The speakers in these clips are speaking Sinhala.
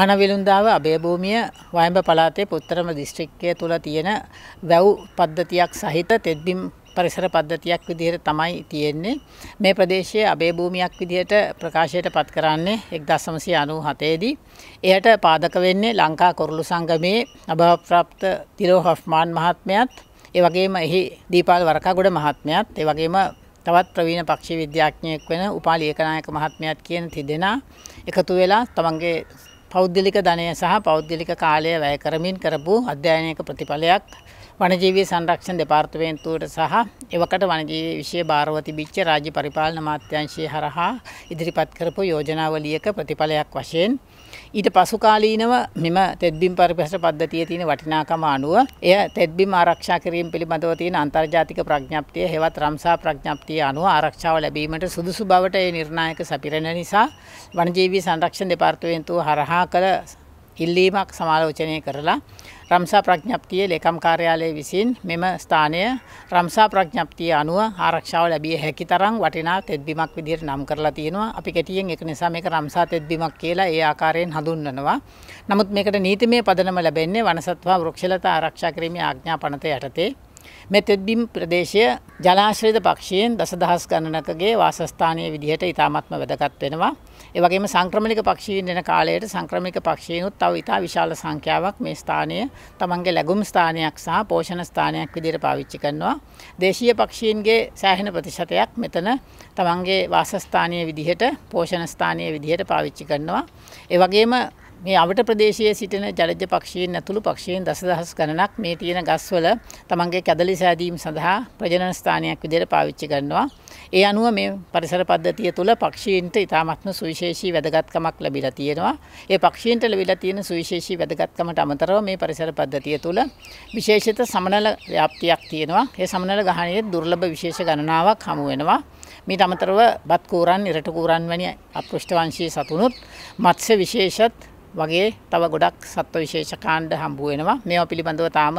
ආනවිලුන්දාව අභයභූමිය වයඹ පළාතේ පුත්තරම දිස්ත්‍රික්කය තුළ තියෙන වැව් පද්ධතියක් සහිත තෙත්බිම් පරිසර පද්ධතියක් විදිහට තමයි තියෙන්නේ. මේ ප්‍රදේශයේ අභයභූමියක් විදිහට ප්‍රකාශයට පත් කරන්නේ 1997 දී. එයට පාදක වෙන්නේ ලංකා කුරුළු සංගමයේ අභාවප්‍රාප්ත තිලෝ හොෆ්මාන් මහත්මයාත්, ඒ වගේම එහි දීපාල වරකාගොඩ මහත්මයාත්, ඒ වගේම තවත් ප්‍රවීණ පක්ෂි විද්‍යාඥයෙක් වෙන උපාලි ඒකනායක මහත්මයාත් කියන තිදෙනා එකතු වෙලා තමන්ගේ පෞද්ගලික ධනය සහ පෞද්ගලික කාලය වැය කරමින් කරපු අධ්‍යයනයක ප්‍රතිඵලයක් වනජීවී සංරක්ෂණ දෙපාර්තමේන්තුවට සහ එවකට වනජීවී විෂය භාරව තිබිච්ච රාජ්‍ය පරිපාලන අමාත්‍යාංශය හරහා ඉදිරිපත් කරපු යෝජනාවලියක ප්‍රතිඵලයක් වශයෙන් ඊට පසු කාලීනව මෙම තෙත්බිම් පරිපහස පද්ධතිය තියෙන වටිනාකම අනුව එය තෙත්බිම් ආරක්ෂා කිරීම පිළිබඳව තියෙන අන්තර්ජාතික ප්‍රඥප්තිය හෙවත් රම්සා ප්‍රඥප්තිය අනුව ආරක්ෂාව ලැබීමට සුදුසු බවට ඒ නිර්ණායක සපිරෙන නිසා වනජීවී සංරක්ෂණ දෙපාර්තමේන්තුව හරහා කළ ඉල්ලීමක් සමාලෝචනය කරලා රම්සා ප්‍රඥප්තිය ලේකම් කාර්යාලය විසින් මෙම ස්ථානය රම්සා ප්‍රඥප්තිය අනුව ආරක්ෂාව ලැබිය හැකි තරම් වටිනා තෙත්බිමක් විදිහට නම් කරලා තියෙනවා. අපි කෙටියෙන් ඒක නිසා මේක රම්සා තෙත්බිමක් කියලා ඒ ආකාරයෙන් හඳුන්වනවා. නමුත් මේකට නීතිමය පදනම ලැබෙන්නේ වනසත්වා වෘක්ෂලතා ආරක්ෂා කිරීමේ ආඥා පනත යටතේ. මේ තෙත්බිම් ප්‍රදේශය ජලාශ්‍රිත පක්ෂීන් දසදහස් ගණනකගේ වාසස්ථානීය විදිහට ඉතාමත්ම වැදගත් වෙනවා. ඒ වගේම සංක්‍රමණික පක්ෂීන් එන කාලයට සංක්‍රමණික පක්ෂීනුත් තව ඉතා විශාල සංඛ්‍යාවක් මේ ස්ථානය තමන්ගේ ලැබුම් ස්ථානයක් සහ පෝෂණ ස්ථානයක් විදිහට පාවිච්චි කරනවා. දේශීය පක්ෂීන්ගේ සෑහෙන ප්‍රතිශතයක් මෙතන තමන්ගේ වාසස්ථානීය විදිහට පෝෂණ ස්ථානීය විදිහට පාවිච්චි කරනවා. ඒ වගේම මේ අවට ප්‍රදේශයේ සිටින ජලජ පක්ෂීන් ඇතුළු පක්ෂීන් දසදහස් ගණනක් මේ තියෙන ගස්වල තමන්ගේ කැදලි සෑදීම් සඳහා ප්‍රජනන ස්ථානයක් විදිහට පාවිච්චි කරනවා. ඒ අනුව මේ පරිසර පද්ධතිය තුළ පක්ෂීන්ට ඉතාමත්ම සුවිශේෂී වැදගත්කමක් ලැබිලා තියෙනවා. ඒ පක්ෂීන්ට ලැබිලා තියෙන සුවිශේෂී වැදගත්කමට අමතරව මේ පරිසර පද්ධතිය තුළ විශේෂිත සමනල ව්‍යාප්තියක් තියෙනවා. ඒ සමනල ගහණයේ දුර්ලභ විශේෂ ගණනාවක් හමු වෙනවා. මීට අමතරව බත් කූරන්, ඉරට කූරන් වැනි අපෘෂ්ඨ වංශී සතුනුත් මත්ස්‍ය විශේෂත් වගේ තව ගොඩක් සත්ව විශේෂ කාණ්ඩ හම්බ වෙනවා. මේවා පිළිබඳව තාම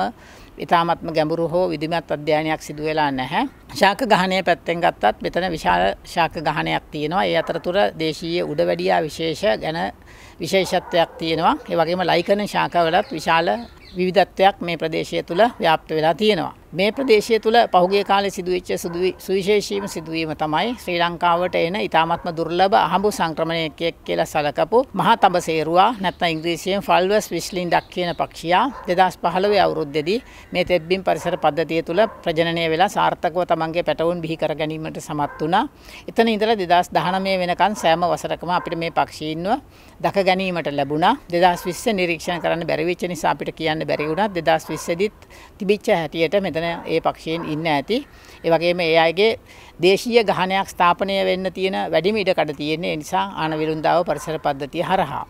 ඊ타මත්ම ගැඹුරු හෝ විධිමත් අධ්‍යයනයක් සිදු වෙලා නැහැ. ශාක ගහණය පැත්තෙන් ගත්තත් මෙතන විශාල ශාක ගහණයක් තියෙනවා. ඒ අතරතුර දේශීය උඩවැඩියා විශේෂ ගැන විශේෂත්වයක් තියෙනවා. ඒ වගේම ලයිකන ශාකවලත් විශාල විවිධත්වයක් මේ ප්‍රදේශය තුළ ව්‍යාප්ත වෙලා තියෙනවා. මේ ප්‍රදේශය තුළ පහුගේ කාලේ සිදුවෙච්ච සුවිශේෂීම සිදුවීම තමයි ශ්‍රී ලංකාවට එන ඉතාමත්ම දුර්ලභ අහඹු සංක්‍රමණයකයක් කියලා සලකපු මහා තඹසේරුවා නැත්නම් ඉංග්‍රීසියෙන් ෆල්වස් විස්ලින්ඩක් කියන පක්ෂියා 2015 අවුරුද්දේදී මේ තෙබ්බින් පරිසර පද්ධතිය තුළ ප්‍රජනනය වෙලා සාර්ථකව තමන්ගේ පැටවුන් බිහි කර ගැනීමට සමත් වුණා. එතන ඉඳලා 2019 වෙනකන් සෑම වසරකම අපිට මේ පක්ෂීන්ව දක ගැනීමට ලැබුණා. 2020 නිරීක්ෂණ කරන්න බැරි වෙච්ච නිසා අපිට කියන්න බැරි වුණා. 2020 දිත් තිබිච්ච හැටියට මෙතන එතන ඒ පක්ෂයෙන් ඉන්න ඇති. ඒ වගේම ඒ අයගේ දේශීය ගහනයක් ස්ථාපනය වෙන්න තියෙන වැඩිම ඉඩකඩ තියෙන්නේ නිසා ආන විරුන්දාව පරිසර පද්ධතිය හරහා.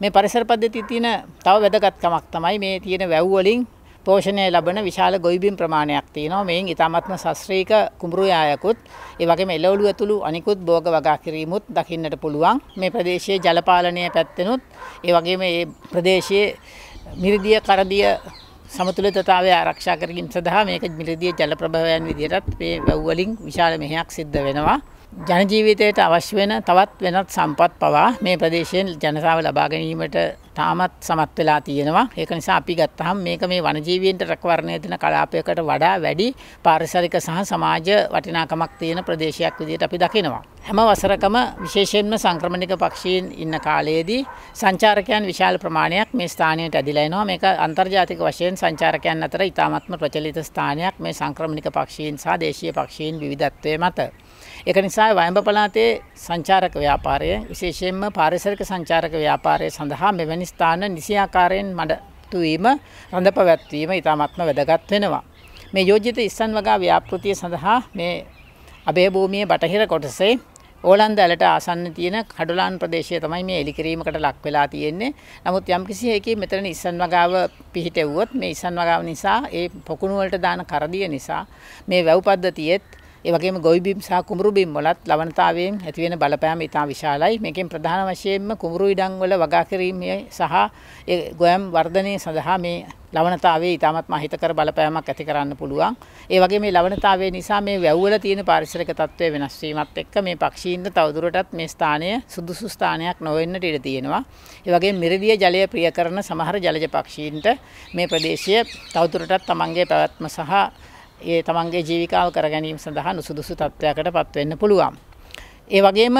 මේ පරිසර පද්ධතිය තියෙන තව වැදගත්කමක් තමයි මේ තියෙන වැව් වලින් පෝෂණය ලබන විශාල ගොවිබිම් ප්‍රමාණයක් තියෙනවා. මේන් ඊටාත්ම ශාස්ත්‍රීය කුඹුරු යායකුත්, ඒ වගේම එළවලු ඇතුළු අනිකුත් භෝග වගා කිරීමුත් දකින්නට පුළුවන්. මේ ප්‍රදේශයේ ජලපාලනය පැත්තෙනුත්, ඒ වගේම මේ ප්‍රදේශයේ මිරිදිය කරදිය සමතුලිතතාවය ආරක්ෂා කරගින් සඳහා මේක මිලදී ජල ප්‍රභවයන් විදිහටත් මේ වැව් වලින් විශාල මෙහෙයක් සිද්ධ වෙනවා. ජන ජීවිතයට අවශ්‍ය වෙන තවත් වෙනත් සම්පත් පවා මේ ප්‍රදේශයෙන් ජනතාව ලබා ගැනීමට තාමත් සමත් වෙලා තියෙනවා. ඒක නිසා අපි ගත්තහම මේක මේ වනජීවීන්ට රැකවරණය දෙන කලාපයකට වඩා වැඩි පාරිසරික සහ සමාජ වටිනාකමක් තියෙන ප්‍රදේශයක් විදිහට අපි දකිනවා. හැම වසරකම විශේෂයෙන්ම සංක්‍රමණික පක්ෂීන් ඉන්න කාලයේදී සංචාරකයන් විශාල ප්‍රමාණයක් මේ ස්ථානයට ඇදිලා එනවා. මේක අන්තර්ජාතික වශයෙන් සංචාරකයන් අතර ඉතාමත්ම ප්‍රචලිත ස්ථානයක් මේ සංක්‍රමණික පක්ෂීන් සහ දේශීය පක්ෂීන් විවිධත්වය මත. ඒක නිසා වයඹ පළාතේ සංචාරක ව්‍යාපාරය විශේෂයෙන්ම පාරිසරික සංචාරක ව්‍යාපාරය සඳහා මෙවැනි ස්ථාන නිසියාකාරයෙන් මඩතුවීම රඳ පැවැත්වීම ඉතාමත්ම වැදගත් වෙනවා. මේ යෝජිත ඉස්සන් වගා ව්‍යාපෘතිය සඳහා මේ අභයභූමිය බටහිර කොටසේ ඕලන්ද ඇලට ආසන්න තියෙන කඩුලාන් ප්‍රදේශය තමයි මේ එලිකිරීමකට ලක් වෙලා තියෙන්නේ. නමුත් යම් කිසි හේකින් මෙතන ඉස්සන් වගාව පිහිටෙව්වොත් මේ ඉස්සන් වගාව නිසා ඒ පොකුණු වලට දාන කරදිය නිසා මේ වැව් පද්ධතියෙත් ඒ වගේම ගොවිබිම් සහ කුඹුරු බිම් වලත් ලවණතාවයෙන් ඇතිවෙන බලපෑම ඉතා විශාලයි. මේකෙන් ප්‍රධාන වශයෙන්ම කුඹුරු ඉඩම් වල වගා කිරීමේ සහ ඒ ගොයම් වර්ධනය සඳහා මේ ලවණතාවයේ ඉතාමත් මහිතකර බලපෑමක් ඇති කරන්න පුළුවන්. ඒ වගේ මේ ලවණතාවය නිසා මේ වැව්වල තියෙන පාරිසරික තත්ත්වය වෙනස් වීමත් එක්ක මේ පක්ෂීන්ද තවදුරටත් මේ ස්ථානය සුදුසු ස්ථානයක් නොවෙන්නට ඉඩ තියෙනවා. ඒ වගේ මිරිදිය ජලය ප්‍රිය කරන සමහර ජලජ පක්ෂීන්ට මේ ප්‍රදේශය තවදුරටත් තමන්ගේ පැවැත්ම සහ ඒ තමන්ගේ ජීවිකාව කරගැනීම සඳහා නුසුදුසු තත්ත්වයකට පත් වෙන්න පුළුවන්. ඒ වගේම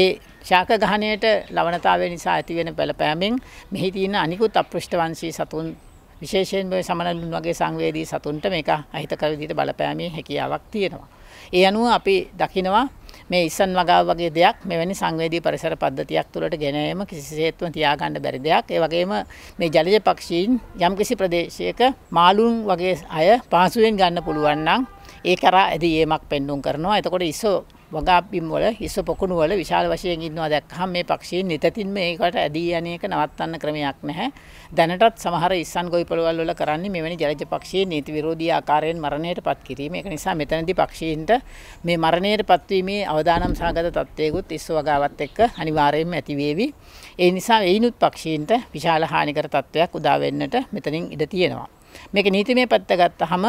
ඒ ශාක ගහණයට ලවණතාවය නිසා ඇතිවෙන බලපෑමෙන් මෙහි තියෙන අනිකුත් අපෘෂ්ඨවංශී සතුන් විශේෂයෙන් මේ සමනලුන් වගේ සංවේදී සතුන්ට මේක අහිතකර විදිහට බලපෑමේ හැකියාවක් තියෙනවා. ඒ අනුව අපි දකිනවා මේ ඉස්සන් වගාව වගේ දෙයක් මෙවැනි සංවේදී පරිසර පද්ධතියක් තුළට ගෙනෑම කිසිසේත්ම තියාගන්න බැරි දෙයක්. ඒ වගේම මේ ජලජ පක්ෂීන් යම්කිසි ප්‍රදේශයක මාළුන් වගේ අය පහසුවෙන් ගන්න පුළුවන් නම් ඒ කරා ඇදි ඒමක් පෙන්නුම් කරනවා. එතකොට ඉස්සෝ වගාපිම් වල හිස පොකුණු වල විශාල වශයෙන් ඉන්නවා දැක්කහම මේ පක්ෂීන් නිතතින්ම ඒකට ඇදී යන එක නවත්තන්න ක්‍රමයක් නැහැ. දැනටත් සමහර ඉස්සන් ගොවිපළවල් වල කරන්නේ මෙවැනි ජලජ පක්ෂීන් නීති විරෝධී ආකාරයෙන් මරණයටපත් කිරීම. ඒක නිසා මෙතනදී පක්ෂීන්ට මේ මරණයටපත් වීමේ අවදානම් සහගත තත්ත්වයකුත් ඉස්ස වගාවත් එක්ක අනිවාර්යයෙන්ම ඇති වේවි. ඒ නිසා එයිනුත් පක්ෂීන්ට විශාල හානිකර තත්ත්වයක් උදා වෙන්නට මෙතනින් ඉඩ තියෙනවා. මේක නීතිමය පැත්ත ගත්තහම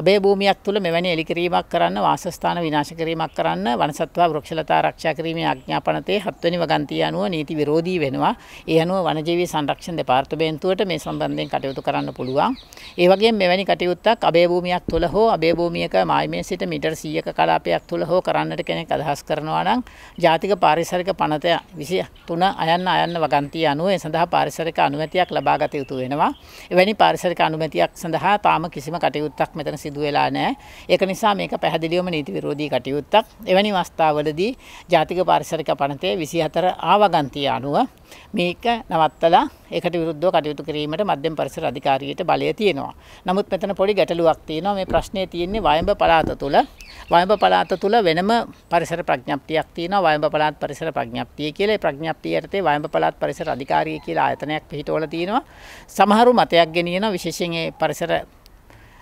අබේ භූමියක් තුළ මෙවැනි එලිකිරීමක් කරන්න වාසස්ථාන විනාශ කිරීමක් කරන්න වනසත්වා වෘක්ෂලතා ආරක්ෂා කිරීමේ ආඥාපනතේ හත්වෙනි වගන්තිය අනුව නීති විරෝධී වෙනවා. ඒ අනුව වනජීවී සංරක්ෂණ දෙපාර්තමේන්තුවට මේ සම්බන්ධයෙන් කටයුතු කරන්න පුළුවන්. ඒ වගේම මෙවැනි කටයුත්තක් අබේ භූමියක් තුළ හෝ අබේ භූමියක මායිමේ සිට මීටර් 100ක කලාපයක් තුළ හෝ කරන්නට කෙනෙක් අදහස් කරනවා නම් ජාතික පාරිසරික පනත 23 අයන්න අයන්න වගන්තිය අනුව ඒ සඳහා පාරිසරික අනුමැතියක් ලබා ගත යුතු වෙනවා. එවැනි පාරිසරික අනුමැති සමිතියක් සඳහා තාම කිසිම කටයුත්තක් මෙතන සිදු වෙලා නැහැ. ඒක නිසා මේක පැහැදිලිවම නීති විරෝධී කටයුත්තක්. එවැනි අවස්ථාවලදී ජාතික පාරිසරික පනතේ 24 ආවගන්තිය අනුව මේක නවත්තලා ඒකට විරුද්ධව කටයුතු කිරීමට මධ්‍යම පරිසර අධිකාරියට බලය තියෙනවා. නමුත් මෙතන පොඩි ගැටලුවක් තියෙනවා. මේ ප්‍රශ්නේ තියෙන්නේ වයඹ පළාත තුළ වයඹ පළාත තුල වෙනම පරිසර ප්‍රඥප්තියක් තියෙනවා වයඹ පළාත් පරිසර ප්‍රඥප්තිය කියලා. ඒ ප්‍රඥප්තිය යටතේ වයඹ පළාත් පරිසර අධිකාරිය කියලා ආයතනයක් පිහිටවලා තියෙනවා. සමහරු මතයක් ගෙනියනවා විශේෂයෙන් ඒ පරිසර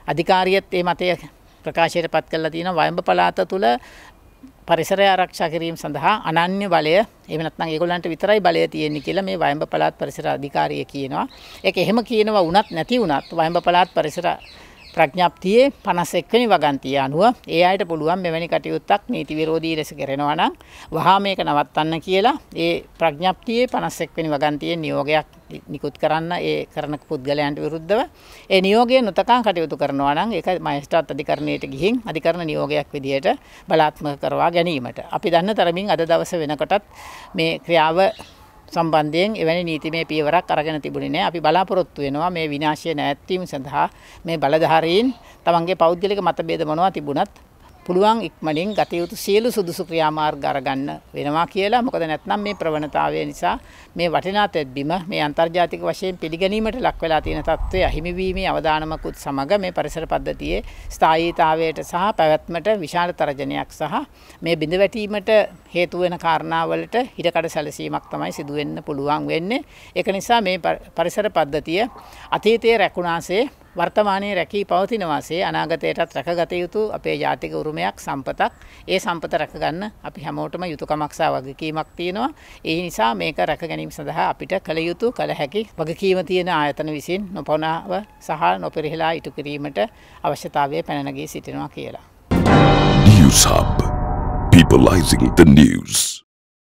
අධිකාරියත් ඒ මතය ප්‍රකාශයට පත් කරලා තියෙනවා වයඹ පළාත තුල පරිසරය ආරක්ෂා කිරීම සඳහා අනන්‍ය බලය එහෙම නැත්නම් ඒගොල්ලන්ට විතරයි බලය තියෙන්නේ කියලා මේ වයඹ පළාත් පරිසර අධිකාරිය කියනවා. ඒක එහෙම කියනවා වුණත් නැති වුණත් වයඹ පළාත් පරිසර ප්‍රඥප්තියේ 51 වෙනි වගන්තිය අනුව ඒ අයට පුළුවන් මෙවැනි කටයුත්තක් නීති විරෝධී ලෙස කරනවා නම් වහා මේක නවත්තන්න කියලා ඒ ප්‍රඥප්තියේ 51 වෙනි වගන්තියේ නියෝගයක් නිකුත් කරන්න ඒ කරන පුද්ගලයන්ට විරුද්ධව ඒ නියෝගය නොතකා කටයුතු කරනවා නම් ඒක මහේස්ත්‍රාත් අධිකරණයට ගිහින් අධිකරණ නියෝගයක් විදිහට බලාත්මක කරවා ගැනීමට අපි දන්න තරමින් අද දවස වෙනකොටත් මේ ක්‍රියාව සම්බන්ධයෙන් එවැනි නීතිමය පියවරක් අරගෙන තිබුණේ නැහැ. අපි බලාපොරොත්තු වෙනවා මේ විනාශය නැවැත්වීම සඳහා මේ බලධාරීන් තමන්ගේ පෞද්ගලික මතභේද මොනවා තිබුණත් පුළුවන් ඉක්මනින් ගත යුතු සියලු සුදුසු ක්‍රියාමාර්ග අරගන්න වෙනවා කියලා. මොකද නැත්නම් මේ ප්‍රවණතාවය නිසා මේ වටිනා තෙත්බිම මේ අන්තර්ජාතික වශයෙන් පිළිගැනීමට ලක් වෙලා තියෙන තත්ත්වය අහිමි වීමේ අවදානමකුත් සමග මේ පරිසර පද්ධතියේ ස්ථායීතාවයට සහ පැවැත්මට විශාල තරජනයක් සහ මේ බිඳ වැටීමට හේතු වෙන කාරණාවලට හිඩකඩ සැලසීමක් තමයි සිදු වෙන්න පුළුවන් වෙන්නේ. ඒක නිසා මේ පරිසර පද්ධතිය අතීතයේ රැකුණාසේ වර්තමානයේ රැකී පවතින වාසේ අනාගතයටත් රැකගත යුතු අපේ ජාතික උරුමයක් සම්පතක්. ඒ සම්පත රැකගන්න අපි හැමෝටම යුතුයකමක් සහ වගකීමක් තියෙනවා. ඒ නිසා මේක රැක ගැනීම සඳහා අපිට කළ යුතු කළ හැකි වගකීම තියෙන ආයතන විසින් නොපොනාව සහ නොපිරිහෙලා ඉටු කිරීමට අවශ්‍යතාවය පැන නැගී සිටිනවා කියලා. News Hub. Peopleizing the news.